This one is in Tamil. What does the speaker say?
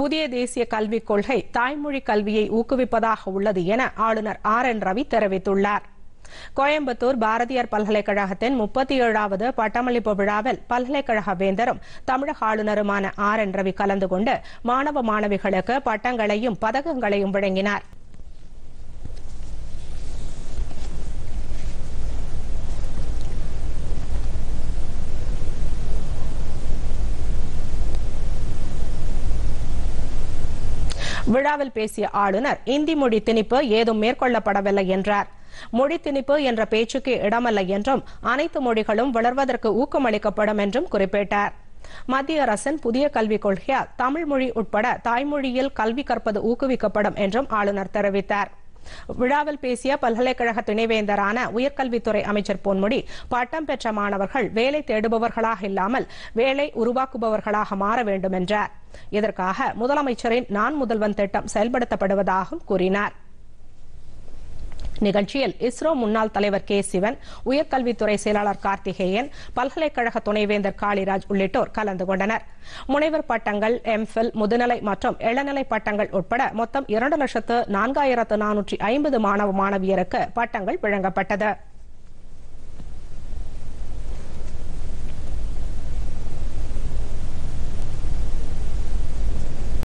புதிய தேசிய கல்விக் கொள்கை தாய்மொழி கல்வியை ஊக்குவிப்பதாக உள்ளது என ஆளுநர் ஆர் என் ரவி தெரிவித்துள்ளார் கோயம்புத்தூர் பாரதியார் பல்கலைக்கழகத்தின் முப்பத்தி ஏழாவது பட்டமளிப்பு விழாவில் பல்கலைக்கழக வேந்தரும் தமிழக ஆளுநருமான ஆர் என் ரவி கலந்து கொண்டு மாணவ மாணவிகளுக்கு பட்டங்களையும் பதக்கங்களையும் வழங்கினார் விழாவில் பேசிய ஆளுநர் இந்தி மொழி திணிப்பு ஏதும் மேற்கொள்ளப்படவில்லை என்றார் மொழி திணிப்பு என்ற பேச்சுக்கு இடமல்ல என்றும் அனைத்து மொழிகளும் வளர்வதற்கு ஊக்கமளிக்கப்படும் என்றும் குறிப்பிட்டார் மத்திய அரசின் புதிய கல்விக் கொள்கையால் தமிழ் மொழி உட்பட தாய்மொழியில் கல்வி கற்பது ஊக்குவிக்கப்படும் என்றும் ஆளுநர் தெரிவித்தாா் விழாவில் பேசிய பல்கலைக்கழக துணைவேந்தரான உயர்கல்வித்துறை அமைச்சர் பொன்முடி பட்டம் பெற்ற மாணவர்கள் வேலை தேடுபவர்களாக இல்லாமல் வேலை உருவாக்குபவர்களாக மாற வேண்டும் என்றார் இதற்காக முதலமைச்சரின் நான் முதல்வன் திட்டம் செயல்படுத்தப்படுவதாகவும் கூறினார் நிகழ்ச்சியில் இஸ்ரோ முன்னாள் தலைவர் கே சிவன் உயர்கல்வித்துறை செயலாளர் கார்த்திகேயன் பல்கலைக்கழக துணைவேந்தர் காளிராஜ் உள்ளிட்டோர் கலந்து கொண்டனர் முனைவர் பட்டங்கள் எம்ஃபில் முதுநிலை மற்றும் இளநிலை பட்டங்கள் உட்பட மொத்தம் இரண்டு லட்சத்து நான்காயிரத்து நானூற்றி ஐம்பது மாணவ மாணவியருக்கு பட்டங்கள் வழங்கப்பட்டது